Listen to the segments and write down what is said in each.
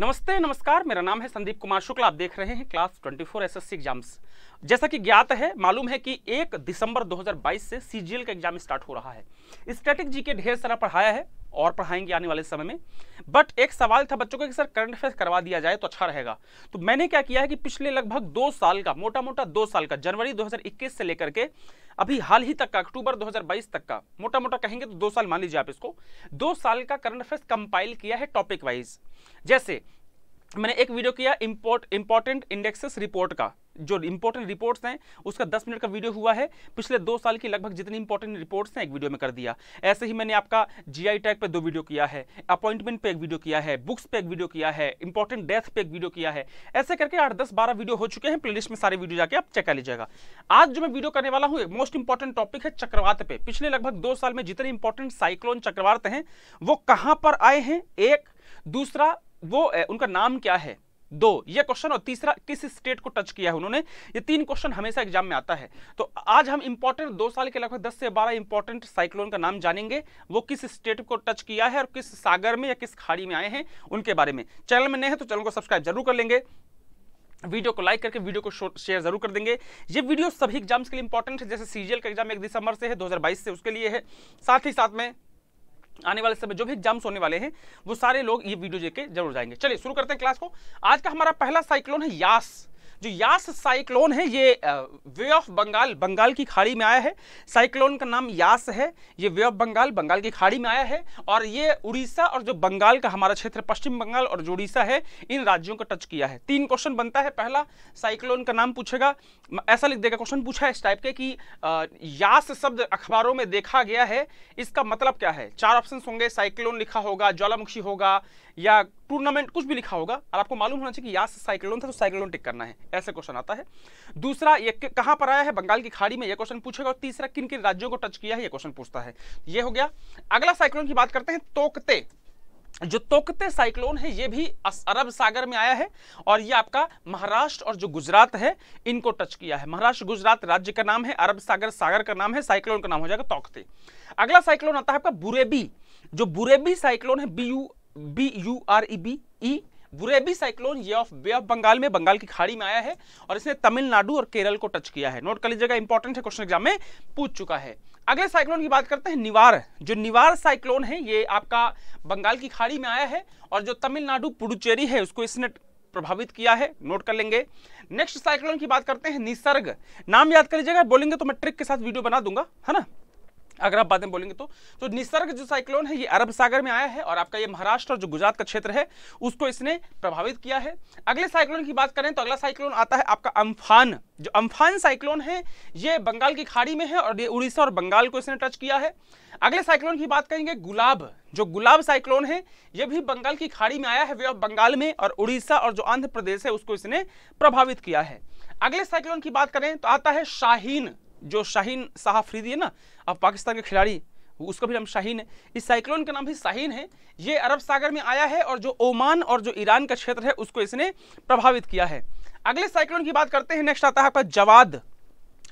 नमस्ते नमस्कार मेरा नाम है संदीप कुमार शुक्ला आप देख रहे हैं क्लास 24 एस एग्जाम्स जैसा कि ज्ञात है मालूम है कि 1 दिसंबर 2022 से सीजीएल का एग्जाम स्टार्ट हो रहा है स्टैटिक जी के ढेर सारा पढ़ाया है और पढ़ाएंगे आने वाले समय में बट एक सवाल था बच्चों का कि सर करंट अफेयर्स करवा दिया जाए तो अच्छा रहेगा तो मैंने क्या किया है कि पिछले लगभग दो साल का मोटा मोटा दो साल का जनवरी 2021 से लेकर के अभी हाल ही तक का अक्टूबर 2022 तक का मोटा मोटा कहेंगे तो दो साल मान लीजिए आप इसको दो साल का करंट अफेयर्स कंपाइल किया है टॉपिक वाइज जैसे मैंने एक वीडियो किया इम्पोर्ट इंपॉर्टेंट इंडेक्सेस रिपोर्ट का जो इंपॉर्टेंट रिपोर्ट्स हैं उसका 10 मिनट का वीडियो हुआ है पिछले दो साल की लगभग जितनी इंपॉर्टेंट रिपोर्ट्स हैं एक वीडियो में कर दिया ऐसे ही मैंने आपका जीआई टैग पे दो वीडियो किया है अपॉइंटमेंट पे एक वीडियो किया है बुक्स पे एक वीडियो किया है इंपॉर्टेंट डेथ पे एक वीडियो किया है ऐसे करके आठ दस बारह वीडियो हो चुके हैं प्ले में सारे वीडियो जाके आप चेक कर लीजिएगा आज जो मैं वीडियो करने वाला हूँ मोस्ट इंपॉर्टेंट टॉपिक है चक्रवात पे पिछले लगभग दो साल में जितने इंपॉर्टेंट साइक्लोन चक्रवात हैं वो कहाँ पर आए हैं एक दूसरा वो उनका नाम क्या है दो ये क्वेश्चन और तीसरा किस स्टेट को टच किया है उन्होंने ये तीन क्वेश्चन हमेशा एग्जाम में आता है तो आज हम इंपॉर्टेंट दो साल के लगभग दस से बारह इंपॉर्टेंट साइक्लोन का नाम जानेंगे वो किस स्टेट को टच किया है और किस सागर में या किस खाड़ी में आए हैं उनके बारे में चैनल में नए हैं तो चैनल को सब्सक्राइब जरूर कर लेंगे वीडियो को लाइक करके वीडियो को शेयर जरूर कर देंगे ये वीडियो सभी एग्जाम्स के लिए इंपॉर्टेंट है जैसे सीजीएल का एग्जाम एक दिसंबर से है 2022 से उसके लिए है साथ ही साथ में आने वाले समय जो भी एग्जाम्स होने वाले हैं वो सारे लोग ये वीडियो देख जरूर जाएंगे चलिए शुरू करते हैं क्लास को आज का हमारा पहला साइक्लोन है यास जो यास साइक्लोन है ये वे ऑफ बंगाल बंगाल की खाड़ी में आया है साइक्लोन का नाम यास है ये वे ऑफ बंगाल बंगाल की खाड़ी में आया है और ये उड़ीसा और जो बंगाल का हमारा क्षेत्र पश्चिम बंगाल और जो उड़ीसा है इन राज्यों को टच किया है तीन क्वेश्चन बनता है पहला साइक्लोन का नाम पूछेगा ऐसा लिख देगा क्वेश्चन पूछा है इस टाइप के कि यास शब्द अखबारों में देखा गया है इसका मतलब क्या है चार ऑप्शन होंगे साइक्लोन लिखा होगा ज्वालामुखी होगा या टूर्नामेंट कुछ भी लिखा होगा और आपको मालूम होना चाहिए कि यहाँ साइक्लोन था तो साइक्लोन टिक करना है ऐसे क्वेश्चन आता है दूसरा ये कहां पर आया है बंगाल की खाड़ी में यह क्वेश्चन पूछेगा और तीसरा किन किन राज्यों को टच किया है यह क्वेश्चन पूछता है ये हो गया अगला साइक्लोन की बात करते हैं तोकते जो तोकते साइक्लोन है ये भी अरब सागर में आया है और ये आपका महाराष्ट्र और जो गुजरात है इनको टच किया है महाराष्ट्र गुजरात राज्य का नाम है अरब सागर सागर का नाम है साइक्लोन का नाम हो जाएगा तोकते अगला साइक्लोन आता है आपका बुरेबी जो बुरेबी साइक्लोन है B U B U R E B E Burevi cyclone ये ऑफ बे ऑफ बंगाल में बंगाल की खाड़ी में आया है और इसने तमिलनाडु और केरल को टच किया है नोट कर लीजिएगा इंपॉर्टेंट है क्वेश्चन एग्जाम में पूछ चुका है अगले साइक्लोन की बात करते हैं निवार जो निवार साइक्लोन है ये आपका बंगाल की खाड़ी में आया है और जो तमिलनाडु पुडुचेरी है उसको इसने प्रभावित किया है नोट कर लेंगे नेक्स्ट साइक्लोन की बात करते हैं निसर्ग नाम याद कर लीजिएगा बोलेंगे तो मैं ट्रिक के साथ वीडियो बना दूंगा है ना अगर आप बातें बोलेंगे तो तो निसर्ग जो साइक्लोन है ये अरब सागर में आया है और आपका ये महाराष्ट्र और जो गुजरात का क्षेत्र है उसको इसने प्रभावित किया है अगले साइक्लोन की बात करें तो अगला साइक्लोन आता है आपका अम्फान जो अम्फान साइक्लोन है ये बंगाल की खाड़ी में है और ये उड़ीसा और बंगाल को इसने टच किया है अगले साइक्लोन की बात करेंगे गुलाब जो गुलाब साइक्लोन है ये भी बंगाल की खाड़ी में आया है वे ऑफ बंगाल में और उड़ीसा और जो आंध्र प्रदेश है उसको इसने प्रभावित किया है अगले साइक्लोन की बात करें तो आता है शाहीन जो शाहीन शाह अफरीदी है ना अब पाकिस्तान के खिलाड़ी उसका भी नाम शाहीन है इस साइक्लोन का नाम भी शाहीन है ये अरब सागर में आया है और जो ओमान और जो ईरान का क्षेत्र है उसको इसने प्रभावित किया है अगले साइक्लोन की बात करते हैं नेक्स्ट आता है आपका जवाद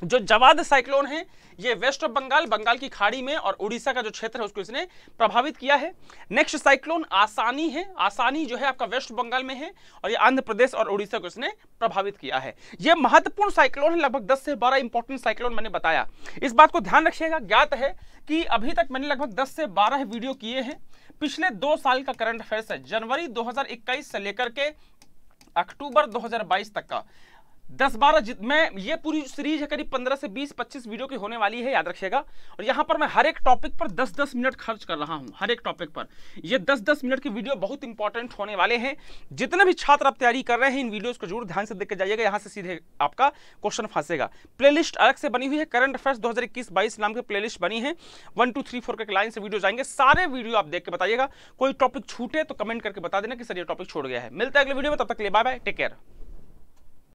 जो जवाद साइक्लोन है ये वेस्ट ऑफ बंगाल बंगाल की खाड़ी में और उड़ीसा का जो क्षेत्र है उसको इसने प्रभावित किया है नेक्स्ट साइक्लोन आसानी है आसानी जो है आपका वेस्ट बंगाल में है और ये आंध्र प्रदेश और उड़ीसा को इसने प्रभावित किया है ये महत्वपूर्ण साइक्लोन है लगभग 10 से 12 इंपॉर्टेंट साइक्लोन मैंने बताया इस बात को ध्यान रखिएगा ज्ञात है कि अभी तक मैंने लगभग दस से बारह वीडियो किए हैं पिछले दो साल का करंट अफेयर्स है जनवरी दो से लेकर के अक्टूबर 2022 तक का दस बारह मैं ये पूरी सीरीज है करीब पंद्रह से बीस पच्चीस वीडियो की होने वाली है याद रखिएगा और यहाँ पर मैं हर एक टॉपिक पर दस दस मिनट खर्च कर रहा हूँ हर एक टॉपिक पर ये दस दस मिनट की वीडियो बहुत इंपॉर्टेंट होने वाले हैं जितने भी छात्र आप तैयारी कर रहे हैं इन वीडियोज को जरूर ध्यान से देख के जाइएगा यहाँ से सीधे आपका क्वेश्चन फंसेगा प्ले अलग से बनी हुई है करंट अफेयर्स दो हज़ार इक्कीस बाईस नाम की प्ले बनी है वन टू थ्री फोर के लाइन से वीडियो जाएंगे सारे वीडियो आप देख के बताइएगा कोई टॉपिक छूटे तो कमेंट करके बता देना कि सर ये टॉपिक छोड़ गया है मिलता है अगले वीडियो में तब तक ले बाय बाय टेक केयर